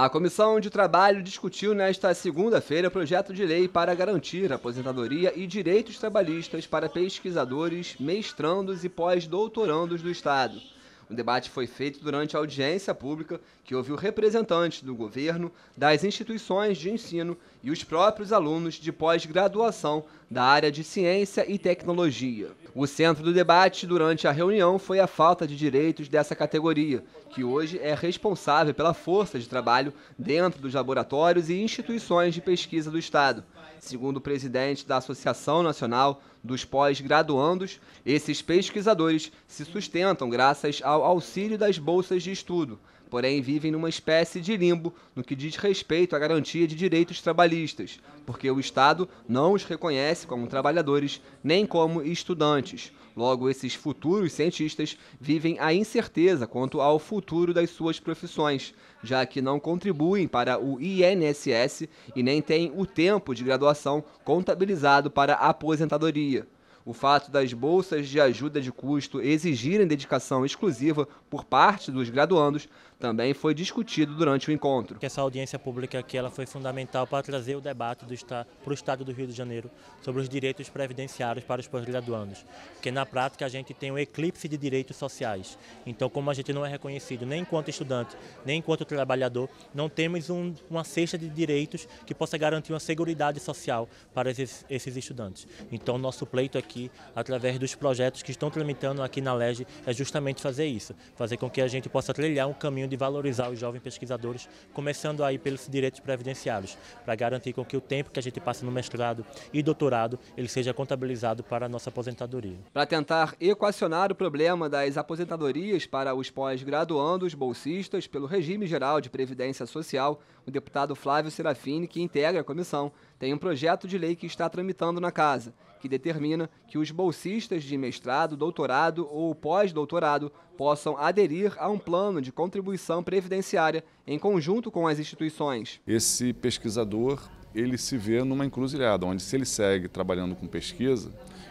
A Comissão de Trabalho discutiu nesta segunda-feira projeto de lei para garantir aposentadoria e direitos trabalhistas para pesquisadores, mestrandos e pós-doutorandos do Estado. O debate foi feito durante a audiência pública, que ouviu representantes do governo, das instituições de ensino e os próprios alunos de pós-graduação da área de ciência e tecnologia. O centro do debate durante a reunião foi a falta de direitos dessa categoria, que hoje é responsável pela força de trabalho dentro dos laboratórios e instituições de pesquisa do Estado. Segundo o presidente da Associação Nacional dos pós-graduandos, esses pesquisadores se sustentam graças ao auxílio das bolsas de estudo porém vivem numa espécie de limbo no que diz respeito à garantia de direitos trabalhistas, porque o Estado não os reconhece como trabalhadores nem como estudantes. Logo, esses futuros cientistas vivem a incerteza quanto ao futuro das suas profissões, já que não contribuem para o INSS e nem têm o tempo de graduação contabilizado para a aposentadoria. O fato das bolsas de ajuda de custo exigirem dedicação exclusiva por parte dos graduandos também foi discutido durante o encontro. Essa audiência pública aqui ela foi fundamental para trazer o debate do estado, para o Estado do Rio de Janeiro sobre os direitos previdenciários para os pós-graduandos, porque na prática a gente tem um eclipse de direitos sociais. Então, como a gente não é reconhecido nem enquanto estudante, nem enquanto trabalhador, não temos um, uma cesta de direitos que possa garantir uma segurança social para esses, esses estudantes. Então, nosso pleito aqui aqui através dos projetos que estão tramitando aqui na LEGE é justamente fazer isso, fazer com que a gente possa trilhar um caminho de valorizar os jovens pesquisadores, começando aí pelos direitos previdenciários, para garantir com que o tempo que a gente passa no mestrado e doutorado, ele seja contabilizado para a nossa aposentadoria. Para tentar equacionar o problema das aposentadorias para os pós-graduandos bolsistas pelo regime geral de previdência social, o deputado Flávio Serafini, que integra a comissão, tem um projeto de lei que está tramitando na casa que determina que os bolsistas de mestrado, doutorado ou pós-doutorado possam aderir a um plano de contribuição previdenciária em conjunto com as instituições. Esse pesquisador ele se vê numa encruzilhada, onde se ele segue trabalhando com pesquisa,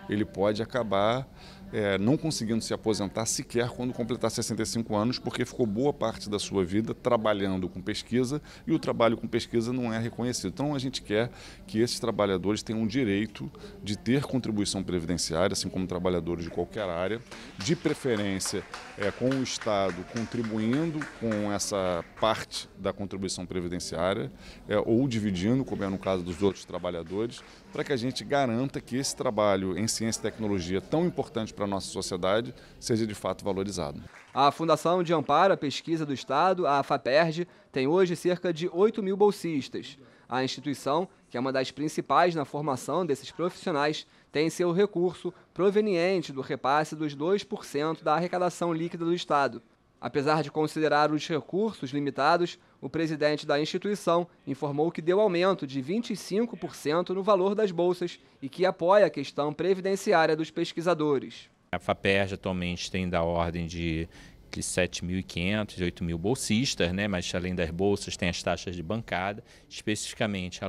ele pode acabar é, não conseguindo se aposentar sequer quando completar 65 anos, porque ficou boa parte da sua vida trabalhando com pesquisa e o trabalho com pesquisa não é reconhecido. Então a gente quer que esses trabalhadores tenham o direito de ter contribuição previdenciária, assim como trabalhadores de qualquer área, de preferência é, com o Estado contribuindo com essa parte da contribuição previdenciária é, ou dividindo, como é né, no caso dos outros trabalhadores, para que a gente garanta que esse trabalho em ciência e tecnologia, tão importante para a nossa sociedade, seja de fato valorizado. A Fundação de Amparo à Pesquisa do Estado, a FAPERJ, tem hoje cerca de 8 mil bolsistas. A instituição, que é uma das principais na formação desses profissionais, tem seu recurso proveniente do repasse dos 2% da arrecadação líquida do Estado. Apesar de considerar os recursos limitados, o presidente da instituição informou que deu aumento de 25% no valor das bolsas e que apoia a questão previdenciária dos pesquisadores. A FAPERJ atualmente tem da ordem de 7.500, 8.000 bolsistas, né? mas além das bolsas tem as taxas de bancada, especificamente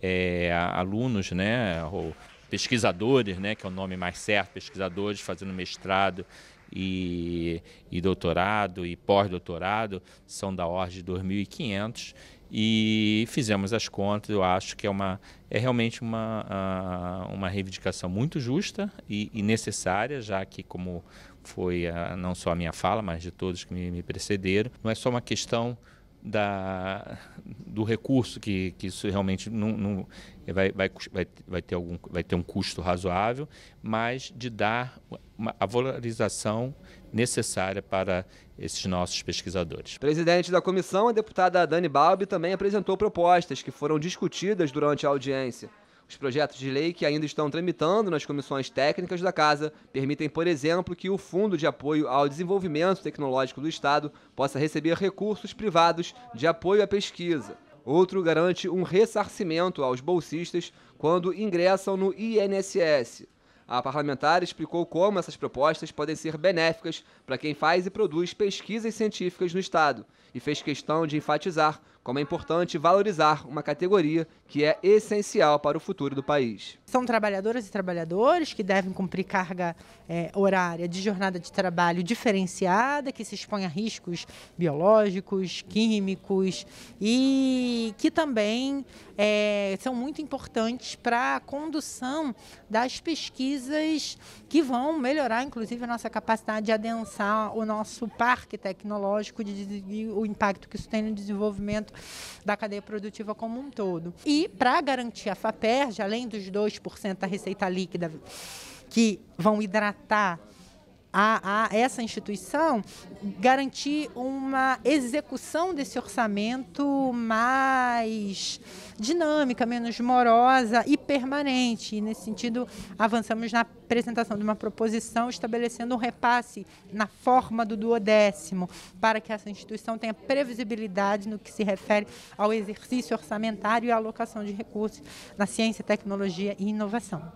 é, alunos, né? pesquisadores, né? que é o nome mais certo, pesquisadores fazendo mestrado e, e doutorado e pós-doutorado são da ordem de 2.500 e fizemos as contas. Eu acho que é, uma, é realmente uma, ah, uma reivindicação muito justa e, e necessária, já que, como foi a, ah, não só a minha fala, mas de todos que me, me precederam, não é só uma questão da, do recurso, que, que isso realmente não, não vai, vai, vai, ter algum, vai ter um custo razoável, mas de dar uma, a valorização necessária para esses nossos pesquisadores. Presidente da comissão, a deputada Dani Balbi também apresentou propostas que foram discutidas durante a audiência. Os projetos de lei que ainda estão tramitando nas comissões técnicas da Casa permitem, por exemplo, que o Fundo de Apoio ao Desenvolvimento Tecnológico do Estado possa receber recursos privados de apoio à pesquisa. Outro garante um ressarcimento aos bolsistas quando ingressam no INSS. A parlamentar explicou como essas propostas podem ser benéficas para quem faz e produz pesquisas científicas no Estado e fez questão de enfatizar como é importante valorizar uma categoria que é essencial para o futuro do país. São trabalhadoras e trabalhadores que devem cumprir carga é, horária de jornada de trabalho diferenciada, que se expõe a riscos biológicos, químicos e que também é, são muito importantes para a condução das pesquisas que vão melhorar, inclusive, a nossa capacidade de adensar o nosso parque tecnológico de, e o impacto que isso tem no desenvolvimento da cadeia produtiva como um todo. E para garantir a FAPERJ, além dos 2% da receita líquida que vão hidratar a, a, essa instituição garantir uma execução desse orçamento mais dinâmica, menos morosa e permanente. E, nesse sentido, avançamos na apresentação de uma proposição estabelecendo um repasse na forma do duodécimo, para que essa instituição tenha previsibilidade no que se refere ao exercício orçamentário e à alocação de recursos na ciência, tecnologia e inovação.